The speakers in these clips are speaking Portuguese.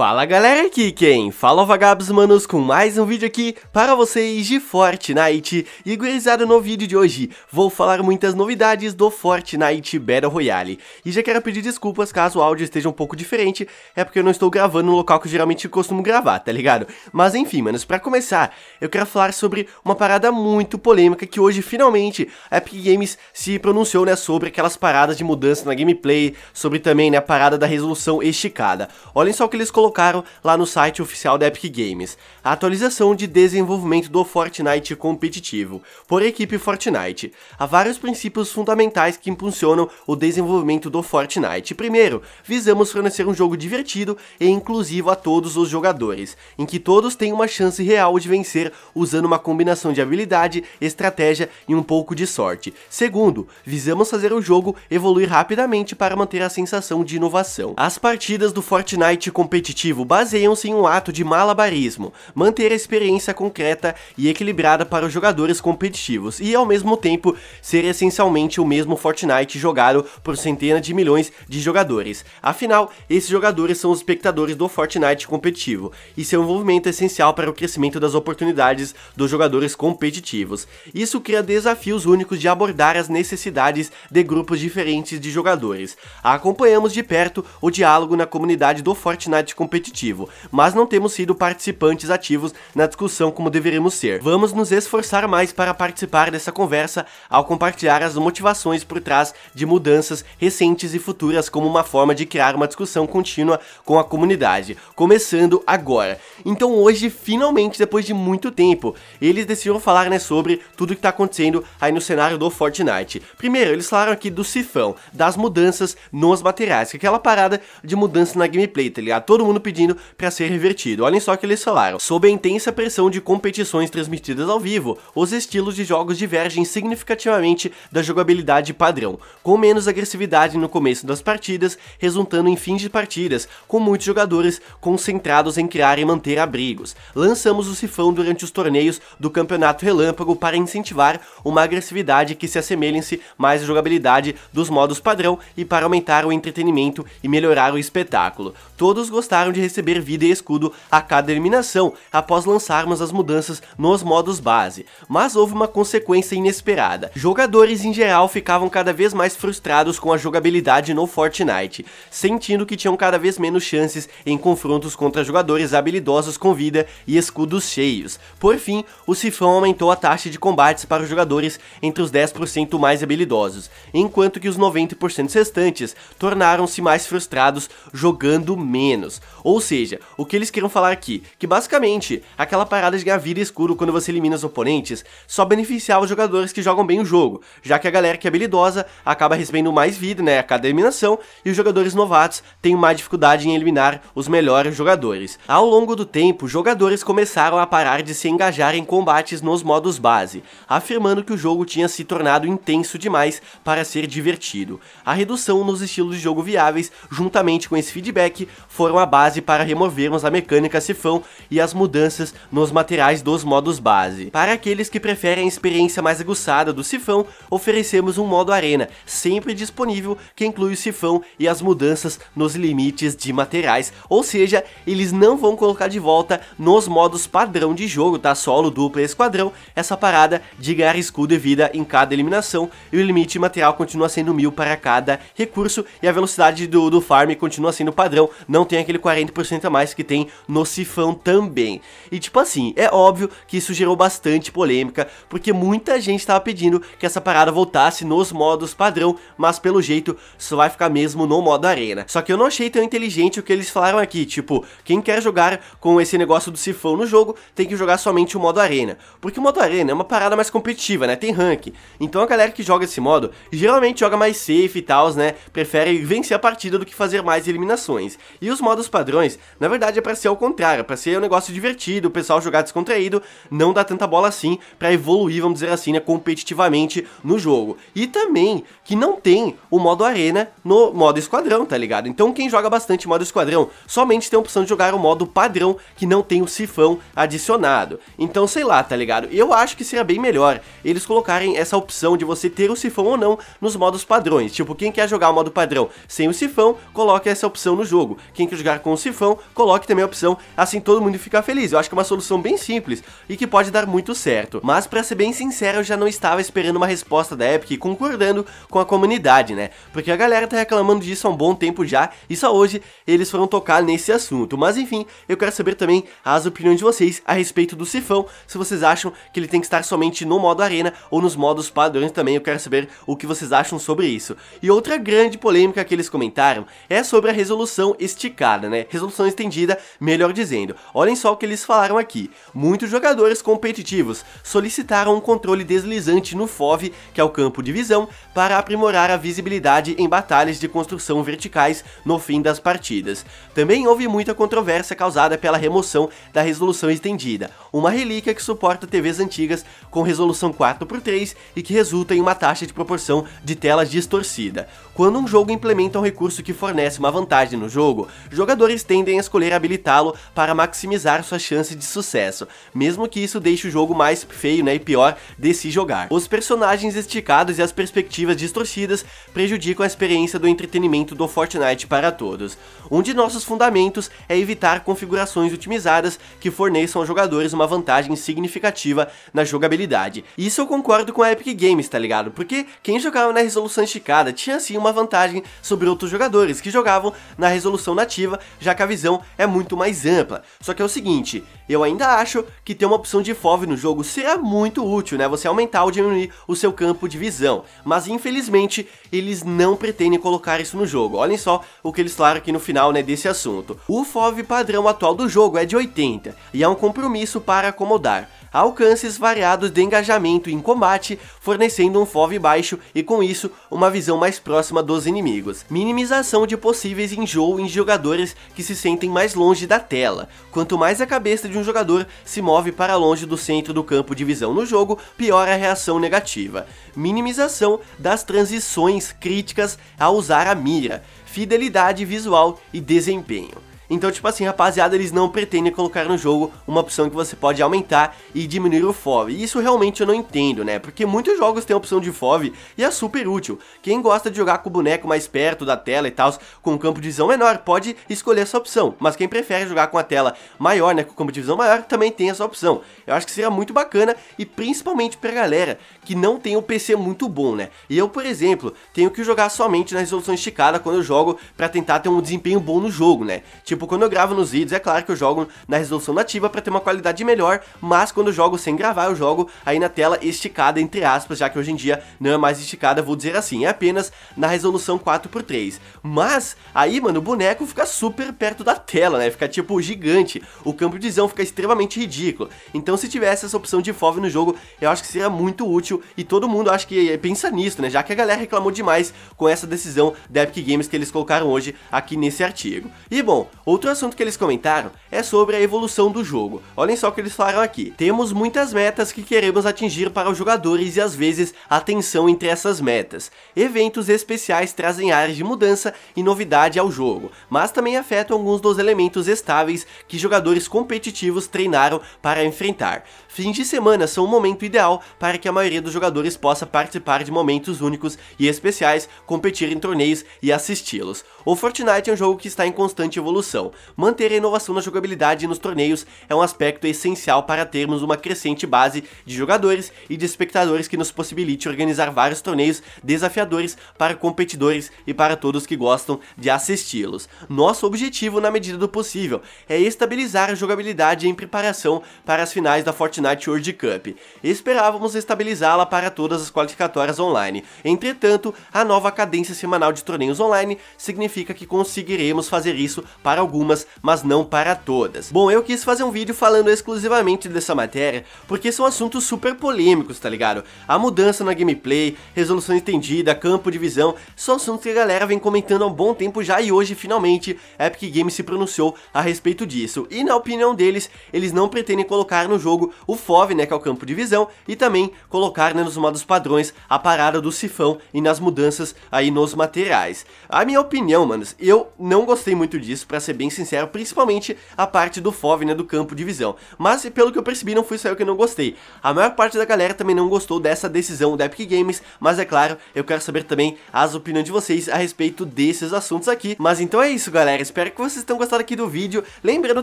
Fala galera aqui quem? Fala vagabos manos com mais um vídeo aqui para vocês de Fortnite E gurizada no vídeo de hoje vou falar muitas novidades do Fortnite Battle Royale E já quero pedir desculpas caso o áudio esteja um pouco diferente É porque eu não estou gravando no local que eu geralmente costumo gravar, tá ligado? Mas enfim manos, para começar eu quero falar sobre uma parada muito polêmica Que hoje finalmente a Epic Games se pronunciou né, sobre aquelas paradas de mudança na gameplay Sobre também né, a parada da resolução esticada Olhem só o que eles colocaram colocaram lá no site oficial da Epic Games, a atualização de desenvolvimento do Fortnite competitivo, por equipe Fortnite. Há vários princípios fundamentais que impulsionam o desenvolvimento do Fortnite. Primeiro, visamos fornecer um jogo divertido e inclusivo a todos os jogadores, em que todos têm uma chance real de vencer usando uma combinação de habilidade, estratégia e um pouco de sorte. Segundo, visamos fazer o jogo evoluir rapidamente para manter a sensação de inovação. As partidas do Fortnite competitivo competitivo baseiam-se em um ato de malabarismo, manter a experiência concreta e equilibrada para os jogadores competitivos e, ao mesmo tempo, ser essencialmente o mesmo Fortnite jogado por centenas de milhões de jogadores. Afinal, esses jogadores são os espectadores do Fortnite competitivo e seu envolvimento é essencial para o crescimento das oportunidades dos jogadores competitivos. Isso cria desafios únicos de abordar as necessidades de grupos diferentes de jogadores. Acompanhamos de perto o diálogo na comunidade do Fortnite competitivo, mas não temos sido participantes ativos na discussão como deveríamos ser. Vamos nos esforçar mais para participar dessa conversa ao compartilhar as motivações por trás de mudanças recentes e futuras como uma forma de criar uma discussão contínua com a comunidade, começando agora. Então hoje, finalmente, depois de muito tempo, eles decidiram falar né, sobre tudo que está acontecendo aí no cenário do Fortnite. Primeiro, eles falaram aqui do sifão, das mudanças nos materiais, que é aquela parada de mudança na gameplay, tá ligado? Todo mundo mundo pedindo para ser revertido. Olhem só o que eles falaram. Sob a intensa pressão de competições transmitidas ao vivo, os estilos de jogos divergem significativamente da jogabilidade padrão, com menos agressividade no começo das partidas, resultando em fins de partidas, com muitos jogadores concentrados em criar e manter abrigos. Lançamos o sifão durante os torneios do Campeonato Relâmpago para incentivar uma agressividade que se assemelhe-se mais à jogabilidade dos modos padrão e para aumentar o entretenimento e melhorar o espetáculo. Todos gostaram deixaram de receber vida e escudo a cada eliminação após lançarmos as mudanças nos modos base, mas houve uma consequência inesperada. Jogadores em geral ficavam cada vez mais frustrados com a jogabilidade no Fortnite, sentindo que tinham cada vez menos chances em confrontos contra jogadores habilidosos com vida e escudos cheios. Por fim, o sifão aumentou a taxa de combates para os jogadores entre os 10% mais habilidosos, enquanto que os 90% restantes tornaram-se mais frustrados jogando menos. Ou seja, o que eles queriam falar aqui, que basicamente aquela parada de ganhar vida escuro quando você elimina os oponentes só beneficiava os jogadores que jogam bem o jogo, já que a galera que é habilidosa acaba recebendo mais vida né, a cada eliminação e os jogadores novatos têm mais dificuldade em eliminar os melhores jogadores. Ao longo do tempo, jogadores começaram a parar de se engajar em combates nos modos base, afirmando que o jogo tinha se tornado intenso demais para ser divertido. A redução nos estilos de jogo viáveis, juntamente com esse feedback, foram a base base para removermos a mecânica sifão e as mudanças nos materiais dos modos base. Para aqueles que preferem a experiência mais aguçada do sifão, oferecemos um modo arena, sempre disponível, que inclui o sifão e as mudanças nos limites de materiais, ou seja, eles não vão colocar de volta nos modos padrão de jogo, tá? Solo, dupla e esquadrão, essa parada de ganhar escudo e vida em cada eliminação, e o limite material continua sendo mil para cada recurso, e a velocidade do, do farm continua sendo padrão, não tem aquele 40 40% a mais que tem no sifão também. E tipo assim, é óbvio que isso gerou bastante polêmica, porque muita gente estava pedindo que essa parada voltasse nos modos padrão, mas pelo jeito só vai ficar mesmo no modo arena. Só que eu não achei tão inteligente o que eles falaram aqui, tipo, quem quer jogar com esse negócio do sifão no jogo tem que jogar somente o modo arena, porque o modo arena é uma parada mais competitiva, né? Tem rank. Então a galera que joga esse modo geralmente joga mais safe e tal, né? Prefere vencer a partida do que fazer mais eliminações. E os modos padrão padrões, na verdade é para ser ao contrário, é para ser um negócio divertido, o pessoal jogar descontraído, não dá tanta bola assim para evoluir, vamos dizer assim, né, competitivamente no jogo. E também que não tem o modo arena no modo esquadrão, tá ligado? Então quem joga bastante modo esquadrão somente tem a opção de jogar o modo padrão que não tem o sifão adicionado. Então sei lá, tá ligado? Eu acho que seria bem melhor eles colocarem essa opção de você ter o sifão ou não nos modos padrões. Tipo, quem quer jogar o modo padrão sem o sifão, coloque essa opção no jogo. Quem quer jogar com com o sifão, coloque também a opção assim todo mundo fica feliz. Eu acho que é uma solução bem simples e que pode dar muito certo. Mas para ser bem sincero, eu já não estava esperando uma resposta da Epic concordando com a comunidade, né? Porque a galera tá reclamando disso há um bom tempo já e só hoje eles foram tocar nesse assunto. Mas enfim, eu quero saber também as opiniões de vocês a respeito do sifão, se vocês acham que ele tem que estar somente no modo arena ou nos modos padrões também, eu quero saber o que vocês acham sobre isso. E outra grande polêmica que eles comentaram é sobre a resolução esticada, né? né? Resolução estendida, melhor dizendo. Olhem só o que eles falaram aqui. Muitos jogadores competitivos solicitaram um controle deslizante no FOV, que é o campo de visão, para aprimorar a visibilidade em batalhas de construção verticais no fim das partidas. Também houve muita controvérsia causada pela remoção da resolução estendida, uma relíquia que suporta TVs antigas com resolução 4x3 e que resulta em uma taxa de proporção de telas distorcida. Quando um jogo implementa um recurso que fornece uma vantagem no jogo, jogadores jogadores tendem a escolher habilitá-lo para maximizar sua chance de sucesso, mesmo que isso deixe o jogo mais feio né, e pior de se jogar. Os personagens esticados e as perspectivas distorcidas prejudicam a experiência do entretenimento do Fortnite para todos. Um de nossos fundamentos é evitar configurações otimizadas que forneçam aos jogadores uma vantagem significativa na jogabilidade. Isso eu concordo com a Epic Games, tá ligado? Porque quem jogava na resolução esticada tinha sim uma vantagem sobre outros jogadores que jogavam na resolução nativa já que a visão é muito mais ampla. Só que é o seguinte, eu ainda acho que ter uma opção de FOV no jogo será muito útil, né? Você aumentar ou diminuir o seu campo de visão. Mas infelizmente, eles não pretendem colocar isso no jogo. Olhem só o que eles falaram aqui no final, né, desse assunto. O FOV padrão atual do jogo é de 80 e é um compromisso para acomodar alcances variados de engajamento em combate, fornecendo um FOV baixo e com isso uma visão mais próxima dos inimigos. Minimização de possíveis enjoo em jogadores que se sentem mais longe da tela. Quanto mais a cabeça de um jogador se move para longe do centro do campo de visão no jogo, pior a reação negativa. Minimização das transições críticas ao usar a mira. Fidelidade visual e desempenho. Então, tipo assim, rapaziada, eles não pretendem colocar no jogo uma opção que você pode aumentar e diminuir o FOV. E isso realmente eu não entendo, né? Porque muitos jogos têm a opção de FOV e é super útil. Quem gosta de jogar com o boneco mais perto da tela e tal, com um campo de visão menor, pode escolher essa opção. Mas quem prefere jogar com a tela maior, né, com o campo de visão maior, também tem essa opção. Eu acho que seria muito bacana e principalmente pra galera que não tem um PC muito bom, né? E eu, por exemplo, tenho que jogar somente na resolução esticada quando eu jogo pra tentar ter um desempenho bom no jogo, né? Tipo, Tipo, quando eu gravo nos vídeos, é claro que eu jogo na resolução nativa para ter uma qualidade melhor, mas quando eu jogo sem gravar, eu jogo aí na tela esticada, entre aspas, já que hoje em dia não é mais esticada, vou dizer assim, é apenas na resolução 4x3. Mas, aí, mano, o boneco fica super perto da tela, né? Fica tipo gigante, o campo de visão fica extremamente ridículo. Então, se tivesse essa opção de FOV no jogo, eu acho que seria muito útil e todo mundo acho que eh, pensa nisso, né? Já que a galera reclamou demais com essa decisão da Epic Games que eles colocaram hoje aqui nesse artigo. E bom, Outro assunto que eles comentaram é sobre a evolução do jogo. Olhem só o que eles falaram aqui. Temos muitas metas que queremos atingir para os jogadores e às vezes a tensão entre essas metas. Eventos especiais trazem áreas de mudança e novidade ao jogo, mas também afetam alguns dos elementos estáveis que jogadores competitivos treinaram para enfrentar. Fins de semana são o momento ideal para que a maioria dos jogadores possa participar de momentos únicos e especiais, competir em torneios e assisti-los. O Fortnite é um jogo que está em constante evolução. Manter a inovação na jogabilidade e nos torneios é um aspecto essencial para termos uma crescente base de jogadores e de espectadores que nos possibilite organizar vários torneios desafiadores para competidores e para todos que gostam de assisti-los. Nosso objetivo, na medida do possível, é estabilizar a jogabilidade em preparação para as finais da Fortnite Fortnite World Cup esperávamos estabilizá-la para todas as qualificatórias online. Entretanto, a nova cadência semanal de torneios online significa que conseguiremos fazer isso para algumas, mas não para todas. Bom, eu quis fazer um vídeo falando exclusivamente dessa matéria, porque são assuntos super polêmicos, tá ligado? A mudança na gameplay, resolução entendida, campo de visão, são assuntos que a galera vem comentando há um bom tempo já e hoje, finalmente, Epic Games se pronunciou a respeito disso. E na opinião deles, eles não pretendem colocar no jogo o FOV, né, que é o campo de visão, e também colocar né, nos modos padrões a parada do sifão e nas mudanças aí nos materiais. A minha opinião, manos, eu não gostei muito disso, pra ser bem sincero, principalmente a parte do FOV, né, do campo de visão. Mas, pelo que eu percebi, não foi só eu que não gostei. A maior parte da galera também não gostou dessa decisão da Epic Games, mas é claro, eu quero saber também as opiniões de vocês a respeito desses assuntos aqui. Mas então é isso, galera, espero que vocês tenham gostado aqui do vídeo. Lembrando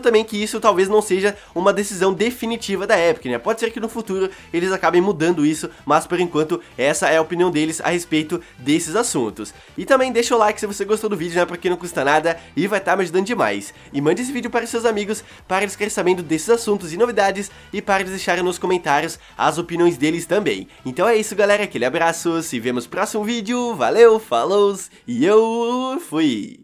também que isso talvez não seja uma decisão definitiva da Epic, pequenininha. Né, pode ser que no futuro eles acabem mudando isso, mas por enquanto essa é a opinião deles a respeito desses assuntos. E também deixa o like se você gostou do vídeo, né, porque não custa nada e vai estar tá me ajudando demais. E mande esse vídeo para seus amigos para eles ficarem sabendo desses assuntos e novidades e para eles deixarem nos comentários as opiniões deles também. Então é isso galera, aquele abraço, se vemos no próximo vídeo, valeu, falou e eu fui!